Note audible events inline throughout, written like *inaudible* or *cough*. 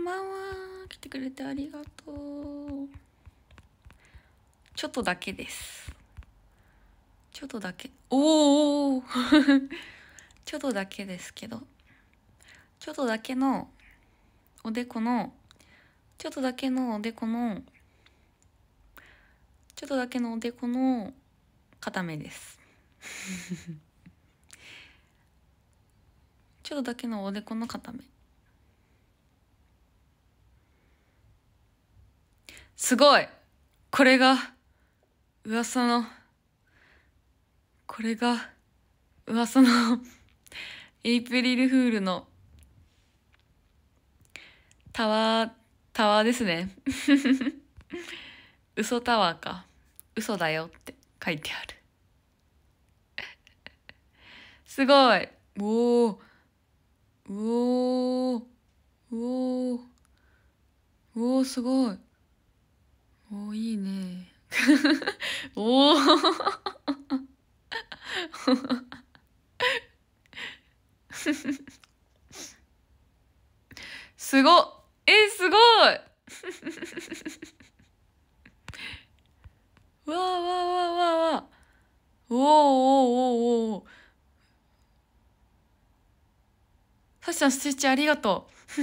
んばんは来てくれてありがとうちょっとだけですちょっとだけおおちょっとだけですけどちょっとだけのおでこのちょっとだけのおでこのちょっとだけのおでこの固めです *laughs* ちょっとだけのおでこの固めすごいこれが、噂の、これが、噂のエイプリルフールの、タワー、タワーですね。*laughs* 嘘タワーか。嘘だよって書いてある。すごいおおうおーうおーうおーすごいおーいいねおおすごえすごいわあわあわあわあわあおおおおおおさしさんスチッチありがとう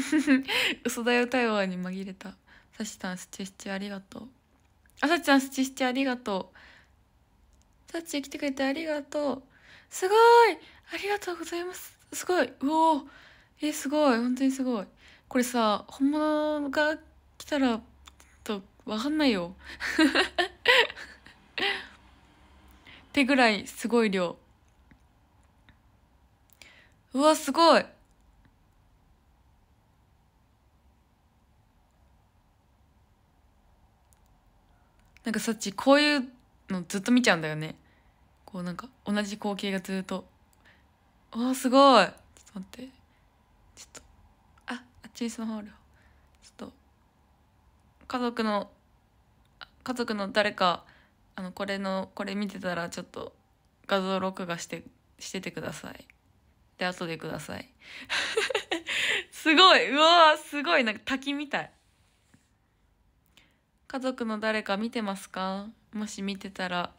*laughs* 嘘だよ台湾に紛れたさしさんスチッチありがとうあさちゃん、スチスチありがとう。さっち来てくれてありがとう。すごいありがとうございます。すごいうおえ、すごい本当にすごい。これさ、本物が来たら、と、わかんないよ。*laughs* ってぐらいすごい量。うわ、すごいなんかそっちこういうのずっと見ちゃうんだよねこうなんか同じ光景がずっとあすごいちょっと待ってちょっとああっちにスマホあるちょっと家族の家族の誰かあのこれのこれ見てたらちょっと画像録画してしててくださいで後でください *laughs* すごいうわすごいなんか滝みたい家族の誰か見てますかもし見てたら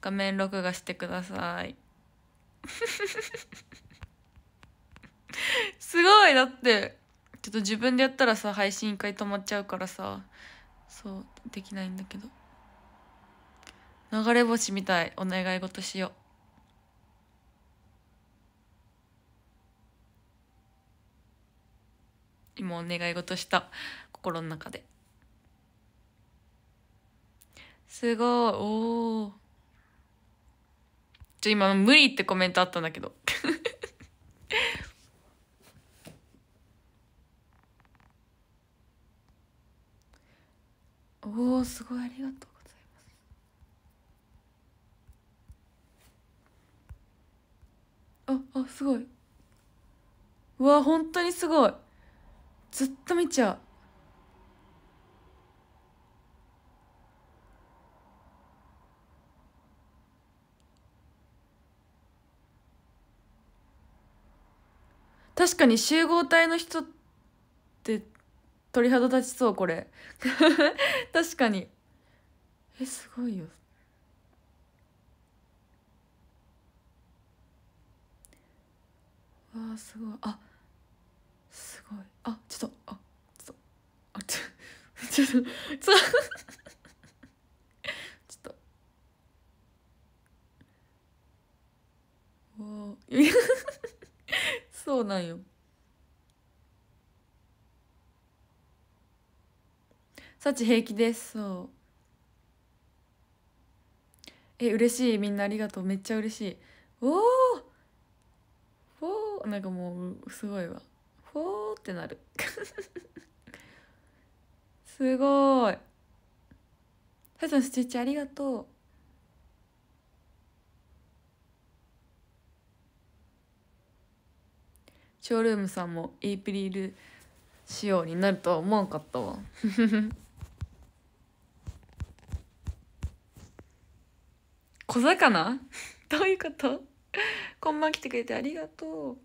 画面録画してください。*laughs* すごいだってちょっと自分でやったらさ配信一回止まっちゃうからさそうできないんだけど流れ星みたいお願い事しよう今お願い事した心の中で。すごいおおちょ今無理ってコメントあったんだけど *laughs* おおすごいありがとうございますああすごいうわ本当にすごいずっと見ちゃう確かに集合体の人って鳥肌立ちそうこれ *laughs* 確かにえすごいよわあすごいあすごいあちょっとあちょっとあちょっと *laughs* ちょっとそうなんよ幸平気ですそうえ嬉しいみんなありがとうめっちゃ嬉しいおおおなんかもうすごいわほーってなる *laughs* すごいさやさスチッチありがとうショールームさんもエイプリル仕様になるとは思わんかったわ *laughs* 小魚 *laughs* どういうことこんばん来てくれてありがとう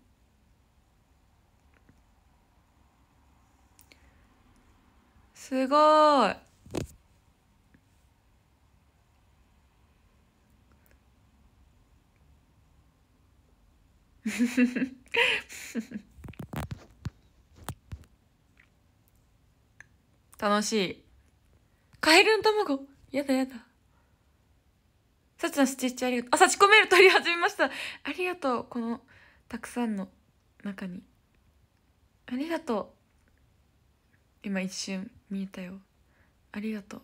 すごいフフフ。*laughs* *laughs* 楽しい。カエルの卵やだやだ。さちのスティッチありがとう。あ、差し込める取り始めました。ありがとう。この、たくさんの中に。ありがとう。今一瞬見えたよ。ありがとう。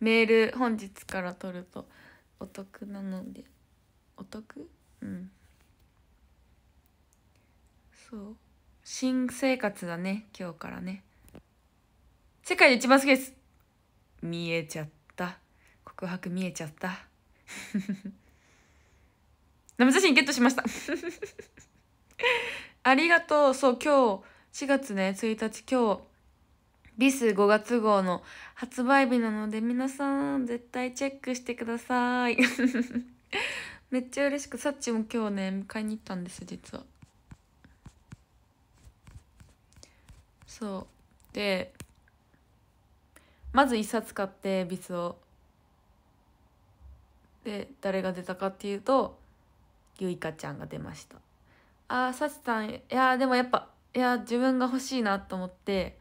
メール本日から取るとお得なので。お得うん。そう新生活だね今日からね世界で一番好きです見えちゃった告白見えちゃった *laughs* 生写真ゲットしました *laughs* ありがとうそう今日4月ね1日今日ビス5月号の発売日なので皆さん絶対チェックしてください *laughs* めっちゃ嬉しくさっちも今日ね迎えに行ったんです実はそうでまず1冊買ってビスをで誰が出たかっていうとゆいかちゃんが出ましたあーさちさんいやでもやっぱいや自分が欲しいなと思って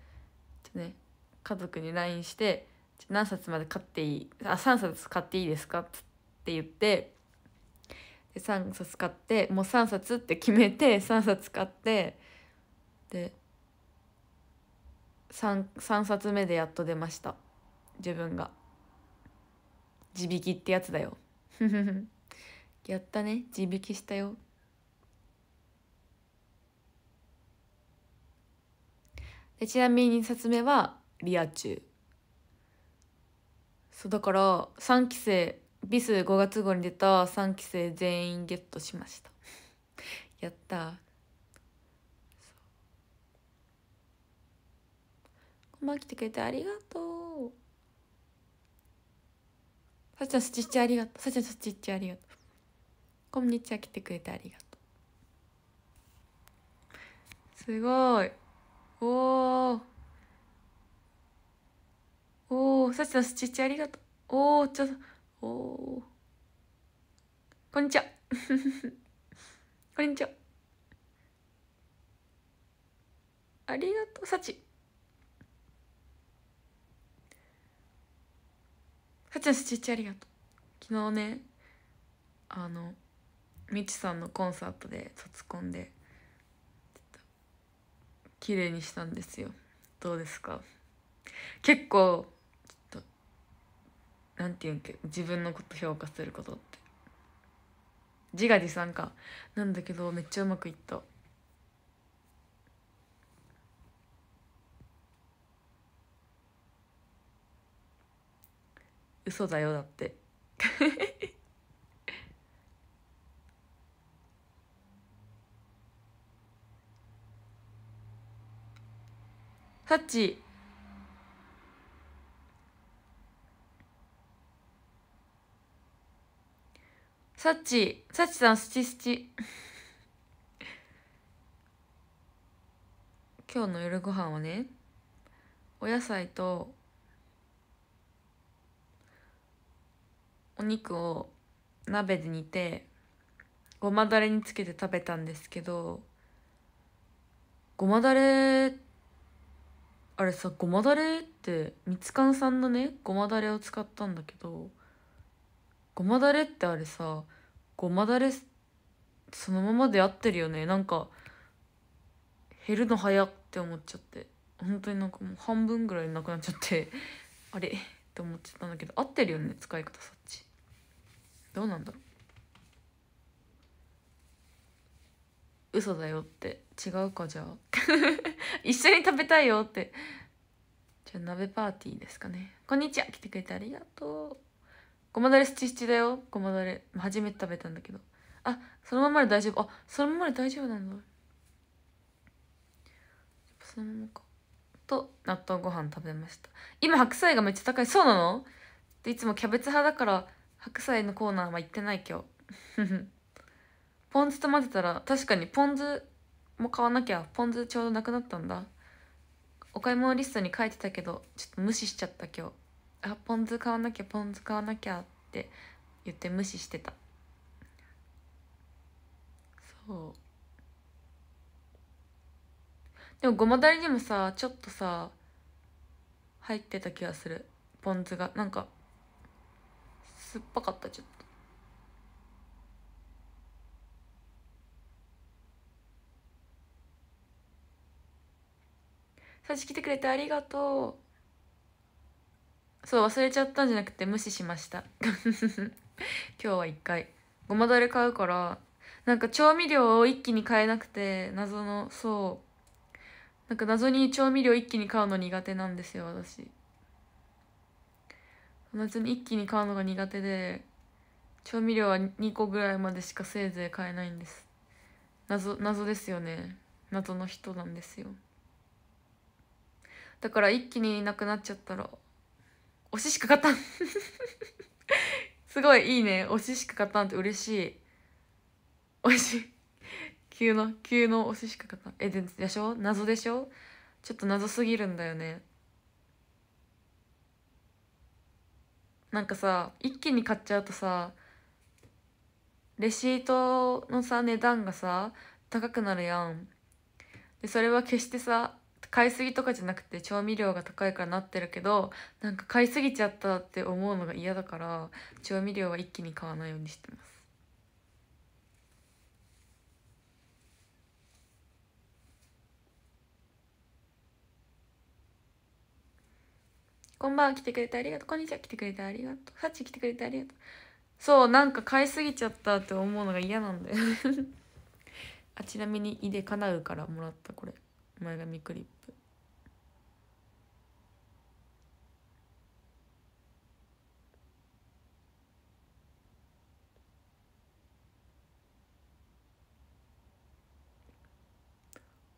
ちょね家族に LINE して「何冊まで買っていいあ3冊買っていいですか?」って言ってで3冊買ってもう3冊って決めて3冊買ってで 3, 3冊目でやっと出ました自分が地引きってやつだよ *laughs* やったね地引きしたよでちなみに2冊目はリア中そうだから3期生ビス5月号に出た3期生全員ゲットしました *laughs* やったま来てくれてありがとうさちゃんスチッチありがとうさちゃんスチッチありがとうこんにちは来てくれてありがとうすごいおおおさちゃんスチッチありがとうおおちょっとおおこんにちは *laughs* こんにちはありがとう、さち。ちゃんスチッチありがとう昨日ねあのみちさんのコンサートで卒コンで綺麗にしたんですよどうですか結構ちょっとなんていうんけ自分のこと評価することって自画自賛かなんだけどめっちゃうまくいった嘘だよだって *laughs* サッチサッチサッチさんスチスチ *laughs* 今日の夜ご飯はねお野菜とお肉を鍋で煮てごまだれにつけて食べたんですけどごまだれあれさごまだれってみつかんさんのねごまだれを使ったんだけどごまだれってあれさごまだれそのままで合ってるよねなんか減るの早って思っちゃって本当になんかもう半分ぐらいなくなっちゃってあれって思っちゃったんだけど合ってるよね使い方そっちどうなんだろう嘘だよって違うかじゃあ *laughs* 一緒に食べたいよってじゃあ鍋パーティーですかねこんにちは来てくれてありがとうごまだれ七チだよごまだれ初めて食べたんだけどあそのままで大丈夫あそのままで大丈夫なんだそのままかと納豆ご飯食べました今白菜がめっちゃ高いそうなのいつもキャベツ派だから白菜のコーナーは行ってない今日 *laughs* ポン酢と混ぜたら確かにポン酢も買わなきゃポン酢ちょうどなくなったんだお買い物リストに書いてたけどちょっと無視しちゃった今日あポン酢買わなきゃポン酢買わなきゃって言って無視してたそうでもごまだれにもさちょっとさ入ってた気がするポン酢がなんか酸っぱかったちょっとさし来てくれてありがとうそう忘れちゃったんじゃなくて無視しました *laughs* 今日は一回ごまだれ買うからなんか調味料を一気に買えなくて謎のそうなんか謎に調味料一気に買うの苦手なんですよ私謎に一気に買うのが苦手で調味料は2個ぐらいまでしかせいぜい買えないんです謎謎ですよね謎の人なんですよだから一気になくなっちゃったら推ししか勝たん *laughs* すごいいいね推ししか勝たんって嬉しい美味しい急の急の推ししかったえでしょ謎でしょちょっと謎すぎるんだよねなんかさ一気に買っちゃうとさレシートのさ値段がさ高くなるやんでそれは決してさ買いすぎとかじゃなくて調味料が高いからなってるけどなんか買いすぎちゃったって思うのが嫌だから調味料は一気に買わないようにしてますこんばんは来てくれてありがとう。こんにちは来てくれてありがとう。さっち来てくれてありがとう。そう、なんか買いすぎちゃったって思うのが嫌なんだよ *laughs* あ、ちなみに、井でかなうからもらった、これ。前髪クリップ。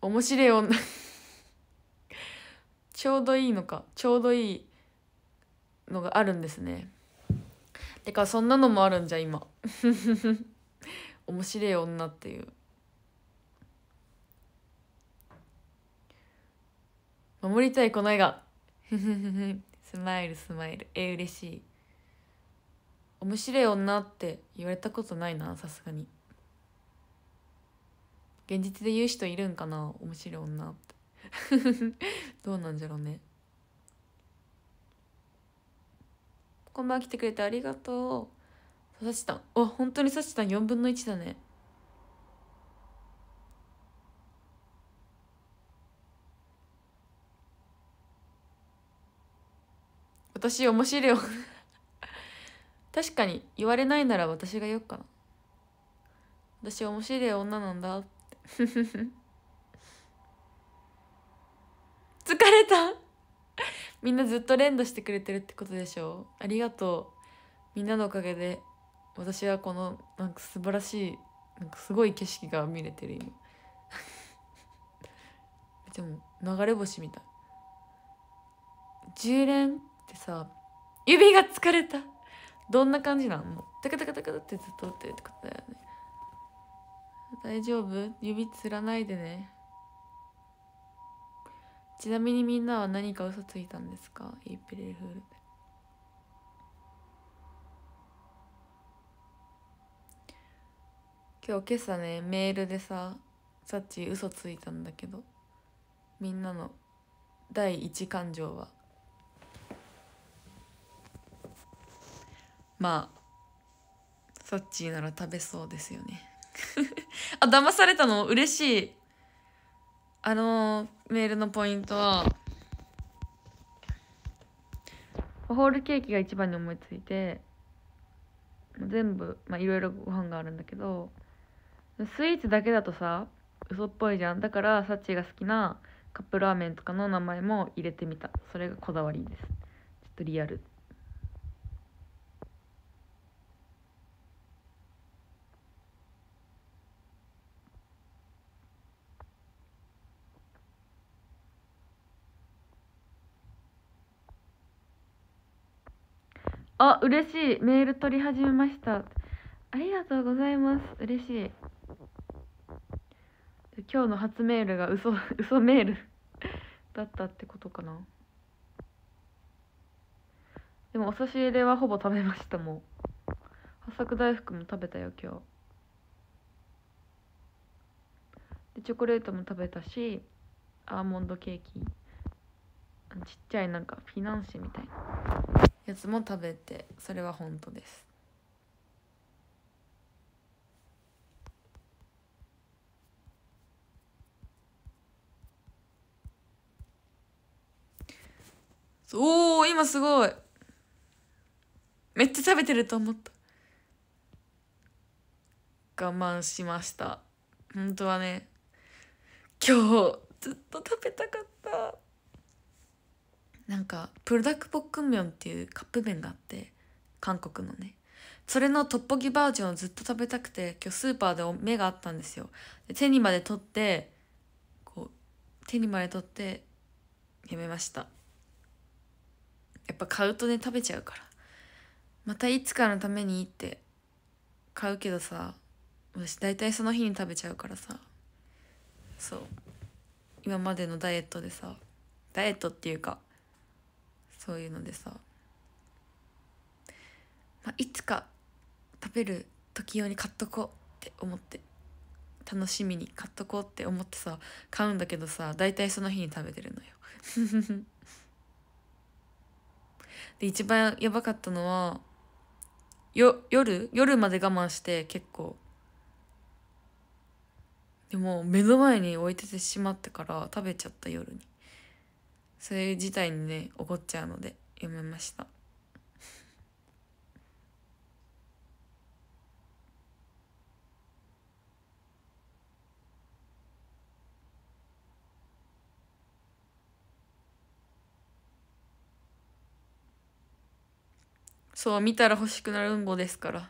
面白い女 *laughs* ちょうどいいのかちょうどいいのがあるんですねてかそんなのもあるんじゃ今 *laughs* 面白い女っていう守りたいこの笑顔スマイルスマイルえ嬉しい面白い女って言われたことないなさすがに現実で言う人いるんかな面白い女って *laughs* どうなんじゃろうねこんばんは来てくれてありがとう。さちたん。あ、本当にさちたん4分の1だね。私面白いよ *laughs* 確かに言われないなら私が言おうかな私面白い女なんだって *laughs* 疲れたみんなずっと連打してくれてるってことでしょうありがとうみんなのおかげで私はこのなんか素晴らしいなんかすごい景色が見れてる今 *laughs* でも流れ星みたい10連ってさ指が疲れたどんな感じなのタカタカタカってずっと打ってるってことだよね大丈夫指つらないでねちなみにみんなは何か嘘ついたんですかエイプリルフールで今日今朝ねメールでささっち嘘ついたんだけどみんなの第一感情はまあさっちなら食べそうですよね *laughs* あ騙されたの嬉しいあのメールのポイントはホールケーキが一番に思いついて全部まいろいろご飯があるんだけどスイーツだけだとさ嘘っぽいじゃんだからサッチが好きなカップラーメンとかの名前も入れてみたそれがこだわりですちょっとリアルあ、嬉しい。メール取り始めました。ありがとうございます。嬉しい。今日の初メールが嘘、*laughs* 嘘メールだったってことかな。でもお差し入れはほぼ食べましたもん。八朔大福も食べたよ、今日。で、チョコレートも食べたし、アーモンドケーキ。ちっちゃいなんかフィナンシェみたいな。やつも食べてそれは本当ですおお今すごいめっちゃ食べてると思った我慢しました本当はね今日ずっと食べたかったなんかプルダクポックンミョンっていうカップ麺があって韓国のねそれのトッポギバージョンをずっと食べたくて今日スーパーで目があったんですよ手にまで取ってこう手にまで取ってやめましたやっぱ買うとね食べちゃうからまたいつかのためにって買うけどさ私大体その日に食べちゃうからさそう今までのダイエットでさダイエットっていうかそういうのでさ、まあ、いつか食べる時用に買っとこうって思って楽しみに買っとこうって思ってさ買うんだけどさ大体その日に食べてるのよ *laughs* で一番やばかったのはよ夜夜まで我慢して結構でも目の前に置いててしまってから食べちゃった夜にそういう事態にね起こっちゃうので読めました。そう見たら欲しくなるうんごですから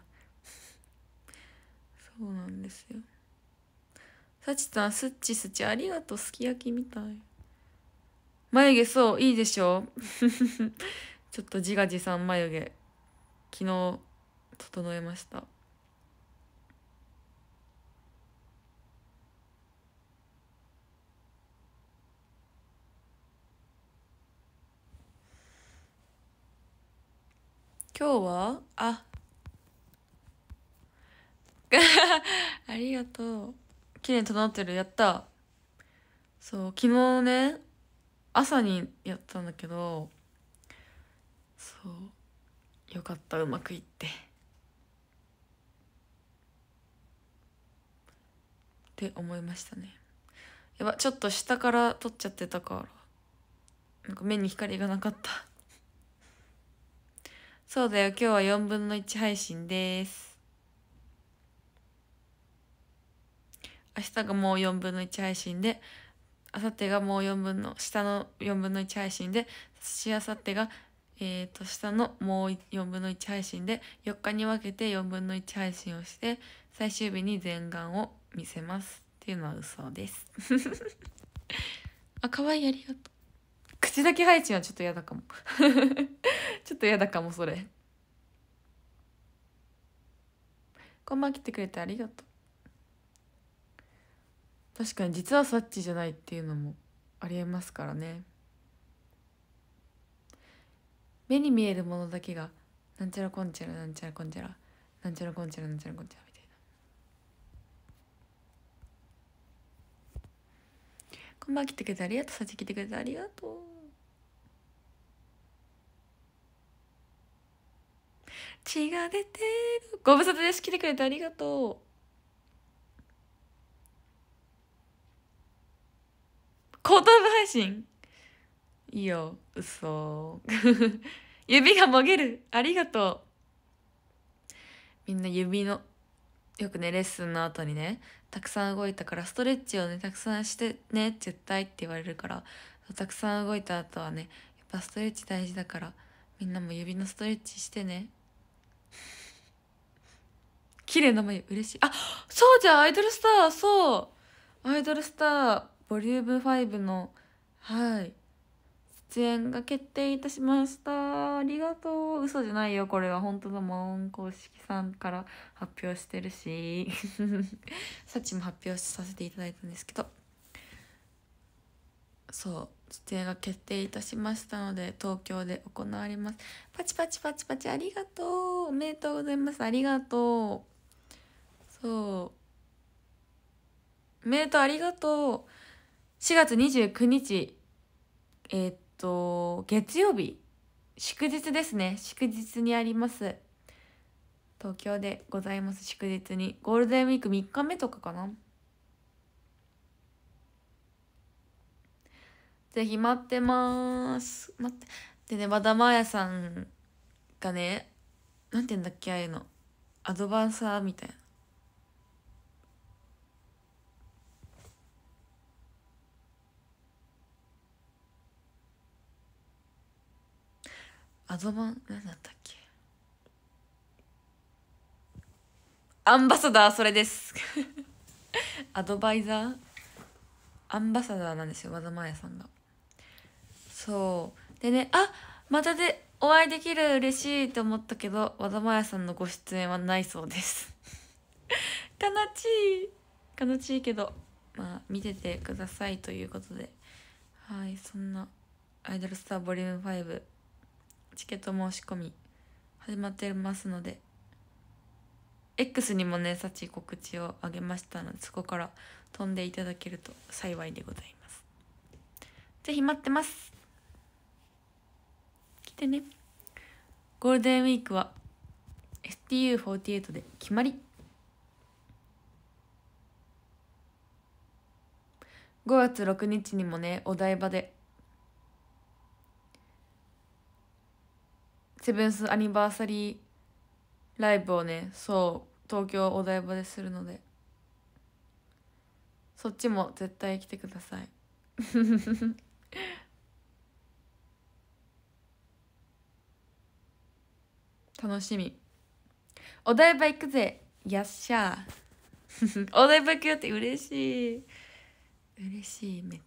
そうなんですよサチさんすっちすちありがとうすき焼きみたい眉毛そう、いいでしょ *laughs* ちょっと自画自賛眉毛、昨日、整えました。今日はあ *laughs* ありがとう綺麗に整ってるやったそう昨日ね朝にやったんだけどそうよかったうまくいってって思いましたねやばちょっと下から撮っちゃってたからなんか目に光がなかった *laughs* そうだよ今日は4分の1配信です明日がもう4分の1配信であさってがもう4分の下の4分の1配信でしあさってがえー、と下のもう4分の1配信で4日に分けて4分の1配信をして最終日に全顔を見せますっていうのは嘘です *laughs* あ可愛いありがとう口だけ配信はちょっと嫌だかも *laughs* ちょっと嫌だかもそれこんばん来てくれてありがとう確かに実はサッチじゃないっていうのもありえますからね目に見えるものだけがなんちゃらこんちゃらなんちゃらこんちゃらなんちゃらこんちゃらなんちゃらこんちゃらみたいなこんばんは来てくれてありがとうサッチ来てくれてありがとうが出てるご無沙汰です来てくれてありがとう言葉配信いいよ、嘘。*laughs* 指がもげるありがとうみんな指の、よくね、レッスンの後にね、たくさん動いたからストレッチをね、たくさんしてね、絶対って言われるから、たくさん動いた後はね、やっぱストレッチ大事だから、みんなも指のストレッチしてね。綺麗な眉、嬉しい。あ、そうじゃん、アイドルスター、そうアイドルスター、ボリューム5のはい出演が決定いたしましたありがとう嘘じゃないよこれは本当だもん公式さんから発表してるし *laughs* さっちも発表させていただいたんですけどそう出演が決定いたしましたので東京で行われますパチパチパチパチありがとうおめでとうございますありがとうそうおめでとうありがとう4月29日、えー、っと、月曜日、祝日ですね。祝日にあります。東京でございます、祝日に。ゴールデンウィーク3日目とかかな。ぜひ待ってます。待って。でね、和田真彩さんがね、なんて言うんだっけ、ああいうの。アドバンサーみたいな。アドバン何だったっけアンバサダーそれです *laughs* アドバイザーアンバサダーなんですよ和田真彩さんがそうでねあまたでお会いできる嬉しいと思ったけど和田真彩さんのご出演はないそうです *laughs* 悲しい悲しいけどまあ見ててくださいということではいそんな「アイドルスターボリューム5チケット申し込み始まってますので X にもね幸告知をあげましたのでそこから飛んでいただけると幸いでございますぜひ待ってます来てねゴールデンウィークは STU48 で決まり5月6日にもねお台場でセブンスアニバーサリーライブをねそう東京お台場でするのでそっちも絶対来てください *laughs* 楽しみお台場行くぜやっしゃ *laughs* お台場行くよって嬉しい嬉しいめっちゃ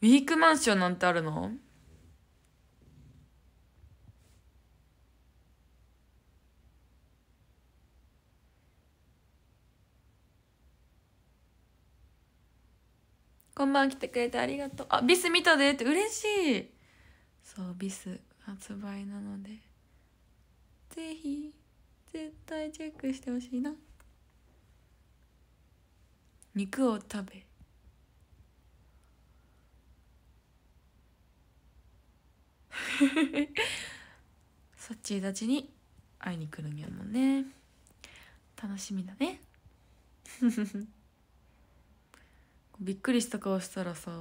ウィークマンションなんてあるのこんばん来てくれてありがとう。あ、ビス見たでって嬉しい。そう、ビス発売なので、ぜひ、絶対チェックしてほしいな。肉を食べ、*laughs* そっちたちに会いに来るんやもんね楽しみだね *laughs* びっくりした顔したらさちょっ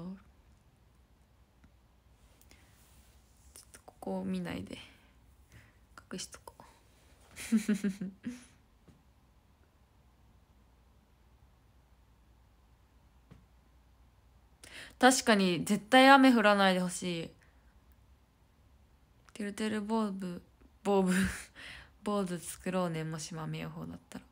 とここを見ないで隠しとこう *laughs* 確かに絶対雨降らないでほしいてるてるボー坊主坊主作ろうねもし豆予報だったら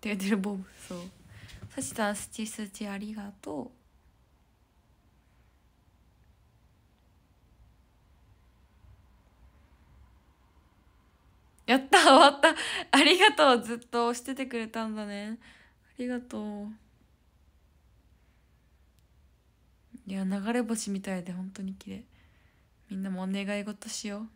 てるてるボブそうサさんスチスチありがとうやった終わったありがとうずっとしててくれたんだね。ありがとう。いや、流れ星みたいで本当に綺麗。みんなもお願い事しよう。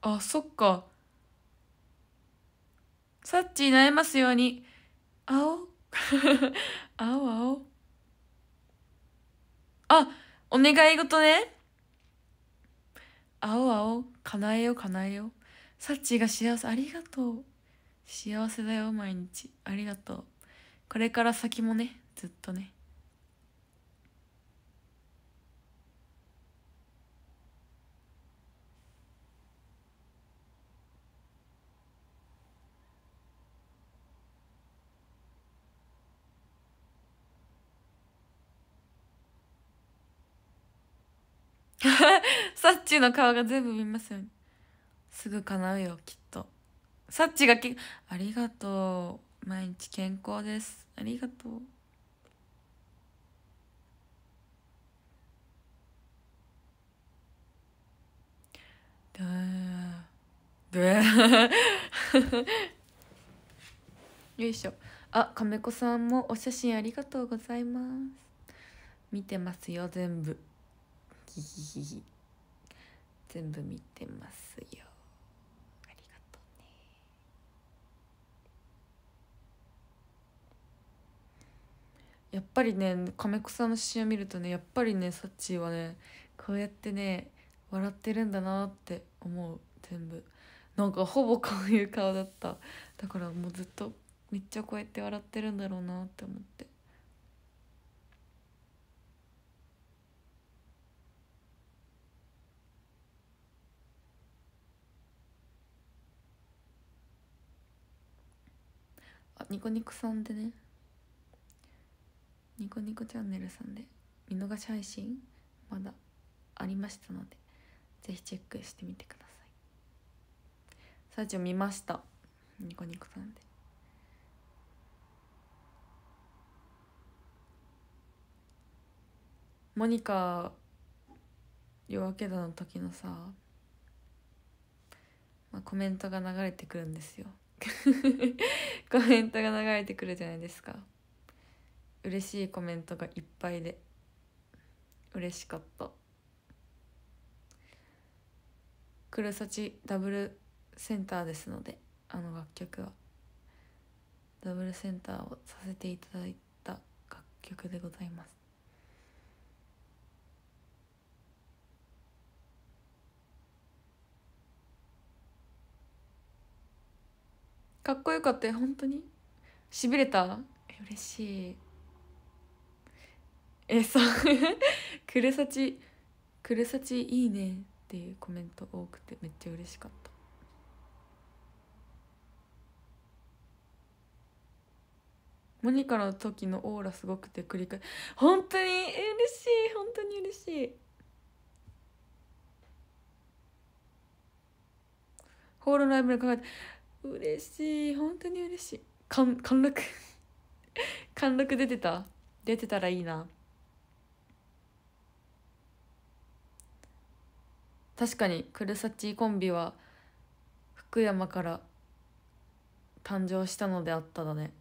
あそっかサッチーなえますように青 *laughs* 青青あお願い事ね青青叶えよ叶えよサッチーが幸せありがとう幸せだよ毎日ありがとうこれから先もねずっとねサッチの顔が全部見ますよすぐ叶うよきっとサッチがきありがとう毎日健康ですありがとうよいしょあメ子さんもお写真ありがとうございます見てますよ全部ヒヒヒヒ全部見てますよありがとうねやっぱりね亀子さんの写真を見るとねやっぱりねサッチーはねこうやってね笑ってるんだなって思う全部なんかほぼこういう顔だっただからもうずっとめっちゃこうやって笑ってるんだろうなって思って。あニコニコさんでねニコニコチャンネルさんで見逃し配信まだありましたのでぜひチェックしてみてくださいサーチを見ましたニコニコさんでモニカ夜明けだの時のさ、まあ、コメントが流れてくるんですよ *laughs* コメントが流れてくるじゃないですか嬉しいコメントがいっぱいで嬉しかった黒ちダブルセンターですのであの楽曲はダブルセンターをさせていただいた楽曲でございますかっこよかったよ本当にしびれた嬉しいえそう *laughs* くるさちくるさちいいねっていうコメント多くてめっちゃ嬉しかったモニカの時のオーラすごくて繰り返本当に嬉しい本当に嬉しいホールライブで考えて嬉しい本当に嬉しい貫貫禄 *laughs* 貫禄出てた出てたらいいな確かにクルサチコンビは福山から誕生したのであっただね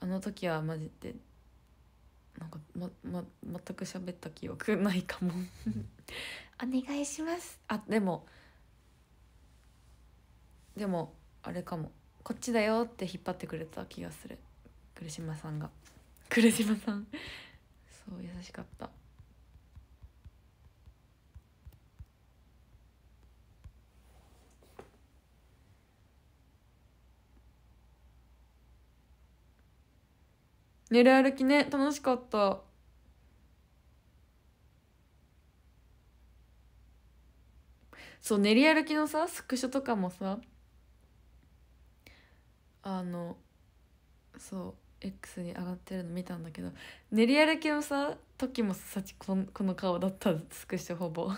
あの時はマジでなんかま、ま、全く喋った記憶ないかも *laughs* お願いしますあでもでもあれかもこっちだよって引っ張ってくれた気がする来島さんが *laughs* 来島さん *laughs* そう優しかった練り歩きね楽しかったそう練り歩きのさスクショとかもさあのそう X に上がってるの見たんだけど練り歩きのさ時もさちこの顔だった尽くしてほぼ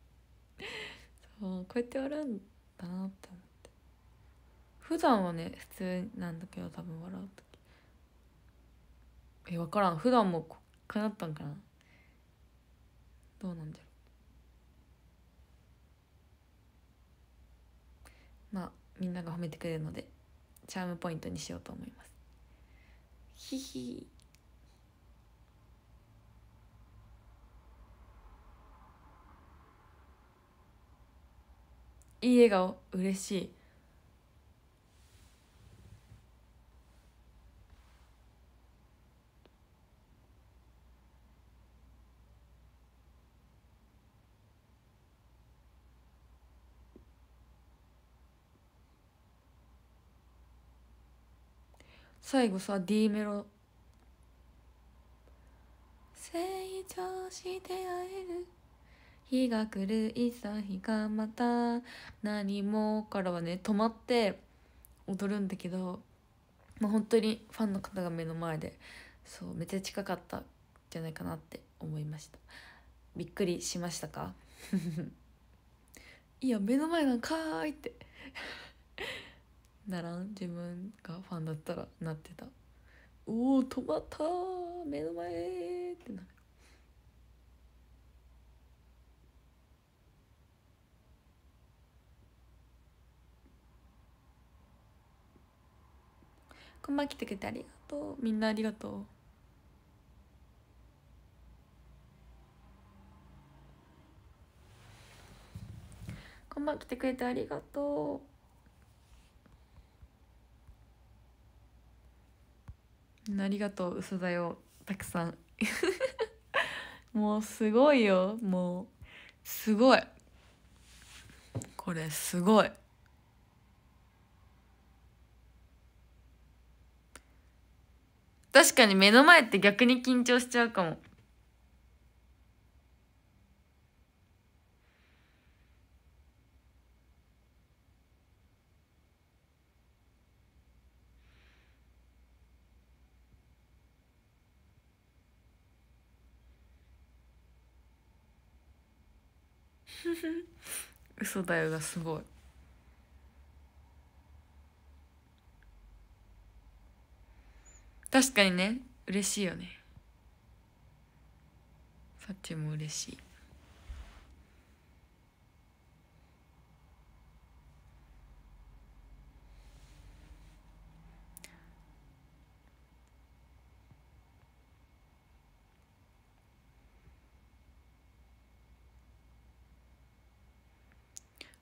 *laughs* そうこうやって笑うんだなって思って普段はね普通なんだけど多分笑う時え分からん普段もこかなったんかなどうなんだろうまあみんなが褒めてくれるのでチャームポイントにしようと思いますひひいい笑顔嬉しい最後さ D メロ成長して会える日が来るいさ日がまた何もからはね止まって踊るんだけど、まあ、本当にファンの方が目の前でそうめっちゃ近かったじゃないかなって思いましたびっくりしましたか *laughs* いや目の前なんかーいってならん自分がファンだったらなってたおお止まった目の前ってなるこんばん来てくれてありがとうみんなありがとうこんばん来てくれてありがとうありがとう嘘だよたくさん *laughs* もうすごいよもうすごいこれすごい確かに目の前って逆に緊張しちゃうかも *laughs* 嘘だよがすごい確かにね嬉しいよねさっちも嬉しい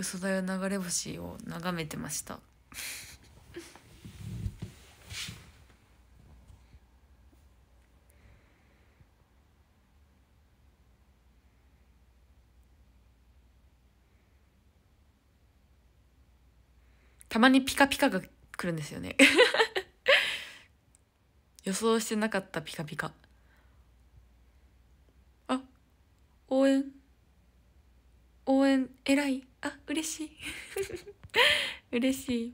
嘘だよ流れ星を眺めてましたたまにピカピカが来るんですよね *laughs* 予想してなかったピカピカあ応援応援偉いあ嬉しい *laughs* 嬉しい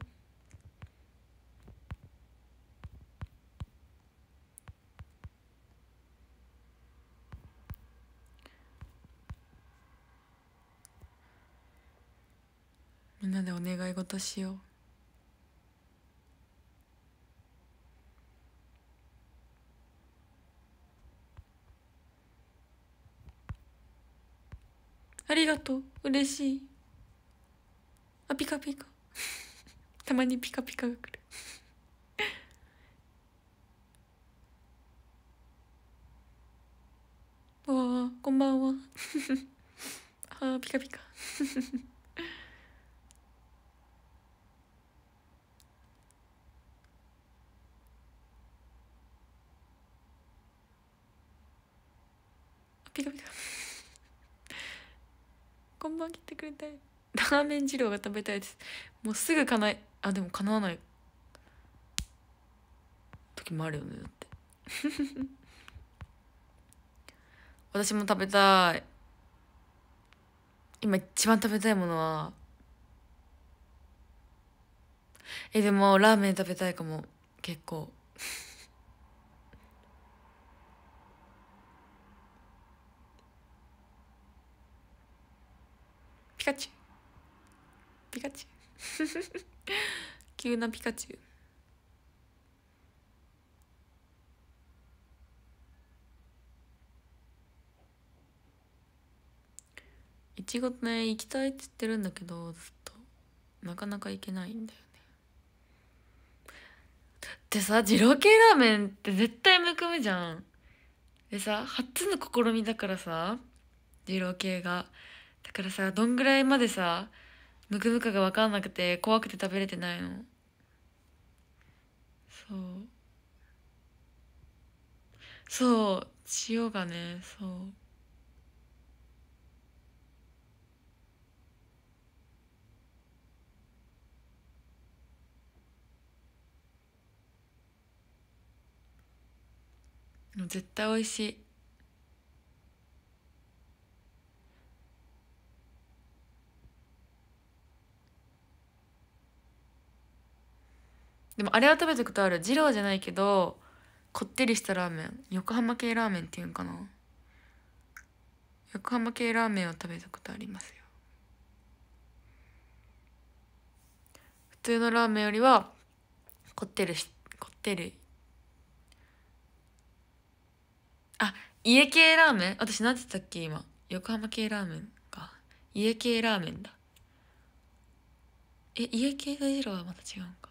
みんなでお願い事しようありがとう嬉しいあピカピカ *laughs* たまにピカピカが来る *laughs* わあこんばんは *laughs* あピカピカこんばん来てくれたいラーメン二郎が食べたいですもうすぐ叶いあでも叶わない時もあるよねだって *laughs* 私も食べたい今一番食べたいものはえでもラーメン食べたいかも結構ピカチュウピカチュウ *laughs* 急なピカチュウいちごね行きたいって言ってるんだけどずっとなかなか行けないんだよねでさ二郎系ラーメンって絶対むくむじゃんでさ初の試みだからさ二郎系がだからさどんぐらいまでさムクムカが分かんなくて怖くて食べれてないのそうそう塩がねそうもう絶対美味しいでもあれは食べたことある二郎じゃないけどこってりしたラーメン横浜系ラーメンっていうんかな横浜系ラーメンを食べたことありますよ普通のラーメンよりはこってりしこってりあ家系ラーメン私何て言ったっけ今横浜系ラーメンか家系ラーメンだえ家系が二郎はまた違うか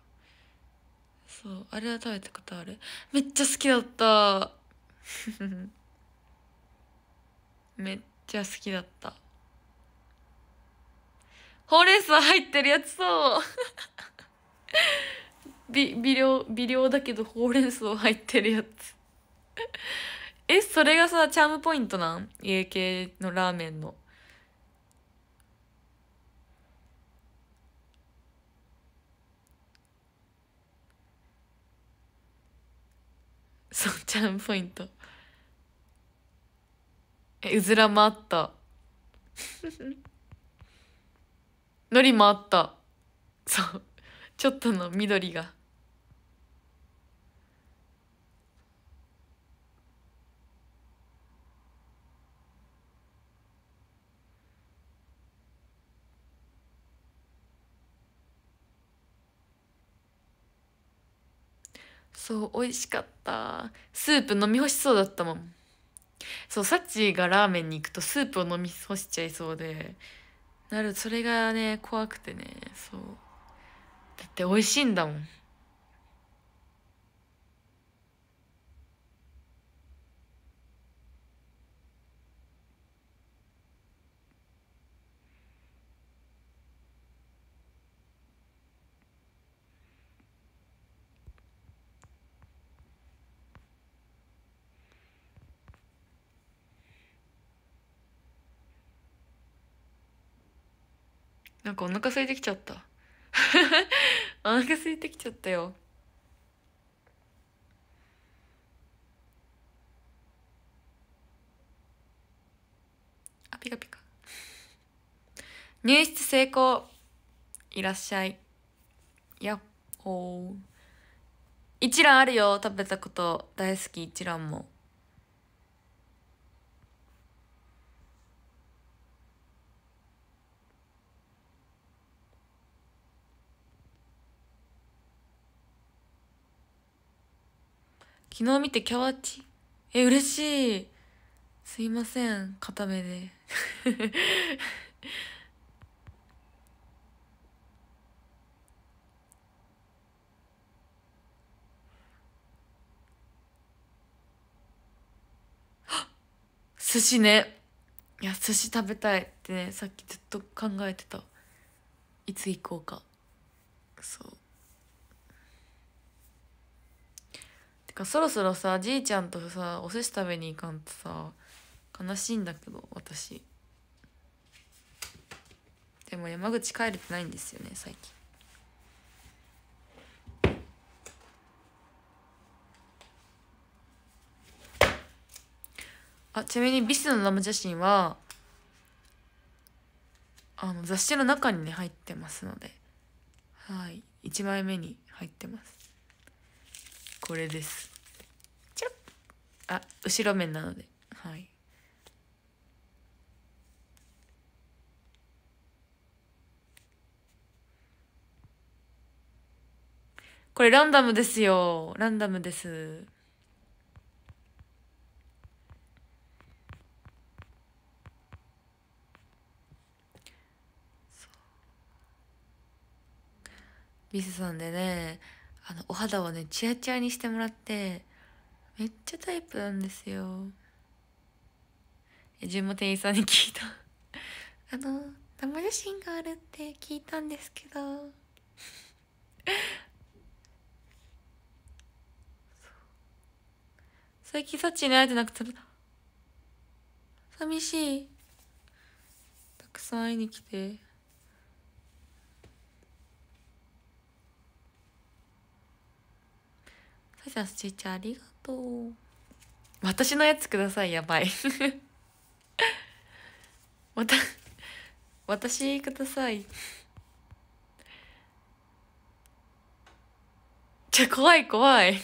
そうあれは食べたことあるめっちゃ好きだった *laughs* めっちゃ好きだったほうれん草入ってるやつそう *laughs* び微量微量だけどほうれん草入ってるやつえそれがさチャームポイントなん家系のラーメンのそうちゃんポイントえうずらもあったの *laughs* りもあったそうちょっとの緑が。そう美味しかったスープ飲み干しそうだったもんそうサッチがラーメンに行くとスープを飲み干しちゃいそうでなるそれがね怖くてねそうだって美味しいんだもんなんかお腹空いてきちゃった *laughs* お腹空いてきちゃったよあピカピカ入室成功いらっしゃいやっほー一蘭あるよ食べたこと大好き一蘭も昨日見てキャワチ。え、嬉しい。すいません、片めで。*laughs* 寿司ねいや寿司食べたいってねさっきずっと考えてたいつ行こうかそうてかそろそろさじいちゃんとさお寿司食べに行かんとさ悲しいんだけど私でも山口帰れてないんですよね最近あちなみにビスの生写真はあの雑誌の中にね入ってますのではい1枚目に入ってますこれですチラっあ後ろ面なのではいこれランダムですよランダムですビスさんでねあの、お肌をね、チヤチヤにしてもらって、めっちゃタイプなんですよ。順も店員さんに聞いたあの、生写真があるって聞いたんですけど最近サッチに会えてなくて、寂しい。たくさん会いに来て。さちゃんスチーちゃんありがとう私のやつくださいやばいま *laughs* た私くださいじゃ怖い怖い *laughs*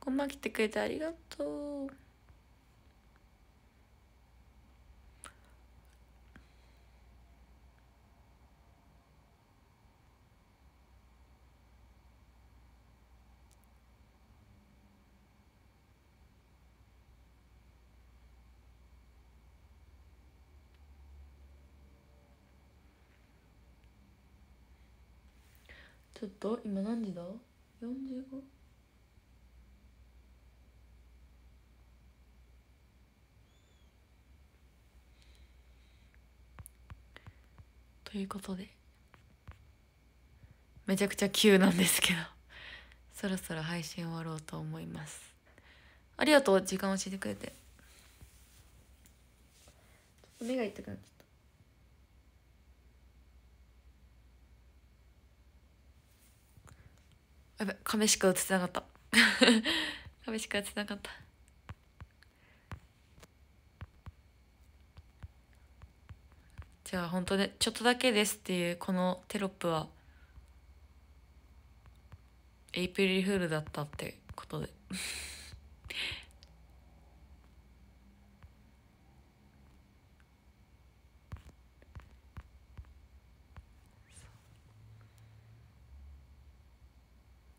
こんばん来てくれてありがとう。ちょっと今何時だ ?45? ということでめちゃくちゃ急なんですけどそろそろ配信終わろうと思いますありがとう時間教えてくれて目が痛くなっちゃったやべ亀しか映ってなかった *laughs* 亀しか映ってなかったじゃあ本当でちょっとだけですっていうこのテロップはエイプリルフールだったってことで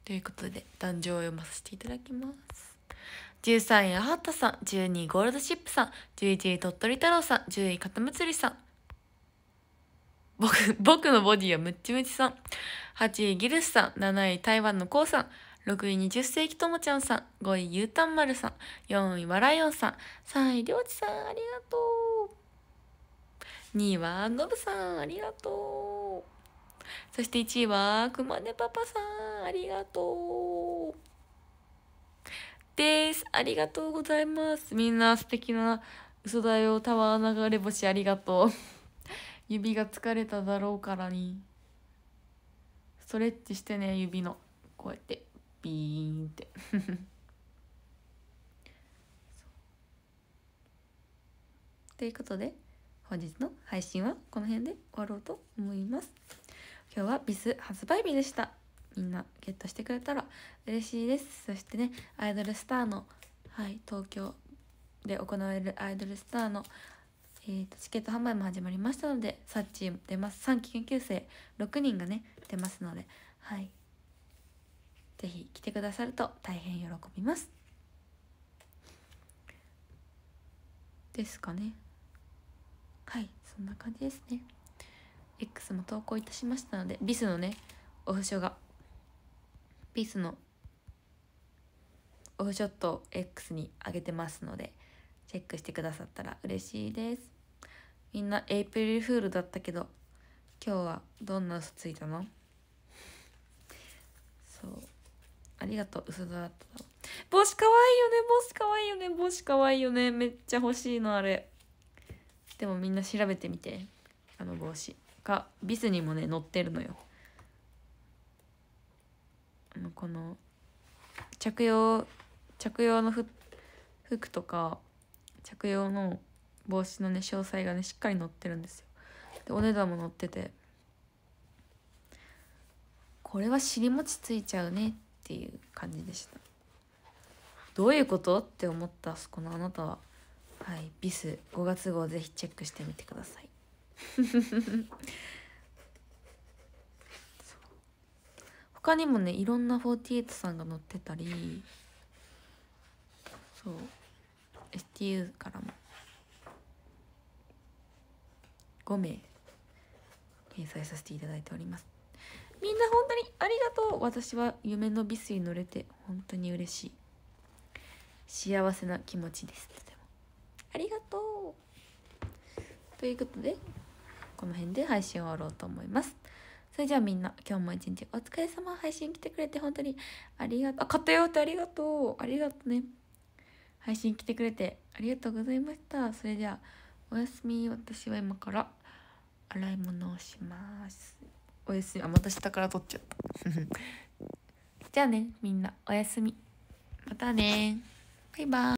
ということで、壇上を読ませていただきます。13位、アハッタさん。12位、ゴールドシップさん。11位、鳥取太郎さん。10位、カタムツリさん。僕、僕のボディはムッチムチさん。8位、ギルスさん。7位、台湾のコウさん。6位、20世紀ともちゃんさん。5位、ゆうたんまるさん。4位、わらよんさん。3位、りょうちさん、ありがとう。2位は、のぶさん、ありがとう。そして1位は、くまねパパさん。んありがとうですありがとうございますみんな素敵な嘘だよタワー流れ星ありがとう *laughs* 指が疲れただろうからにストレッチしてね指のこうやってビーンって *laughs* ということで本日の配信はこの辺で終わろうと思います。今日はビス発売日でした。みんなゲットしてくれたら嬉しいですそしてねアイドルスターの、はい、東京で行われるアイドルスターの、えーと、チケット販売も始まりましたのでサッチー出ます3期研究生6人がね出ますのではい是非来てくださると大変喜びますですかねはいそんな感じですね X も投稿いたしましたのでビスのねオフシ書がピースのオフショットを X に上げてますのでチェックしてくださったら嬉しいですみんなエイプリルフールだったけど今日はどんな嘘ついたのそうありがとう嘘だった帽子かわいいよね帽子かわいいよね帽子かわいいよねめっちゃ欲しいのあれでもみんな調べてみてあの帽子かビスにもね載ってるのよ着用着用の服とか着用の帽子のね詳細がねしっかり載ってるんですよでお値段も載っててこれは尻餅ついちゃうねっていう感じでしたどういうことって思ったそこのあなたははいビス5月号ぜひチェックしてみてください *laughs* 他にもねいろんな48さんが載ってたりそう STU からも5名掲載させていただいておりますみんな本当にありがとう私は夢のビスに乗れて本当に嬉しい幸せな気持ちですとてもありがとうということでこの辺で配信終わろうと思いますそれじゃあみんな今日も一日お疲れ様配信来てくれて本当にありがとうあ買ったよってありがとうありがとうね配信来てくれてありがとうございましたそれじゃあおやすみ私は今から洗い物をしますおやすみあまた下から取っちゃった *laughs* じゃあねみんなおやすみまたねバイバーイ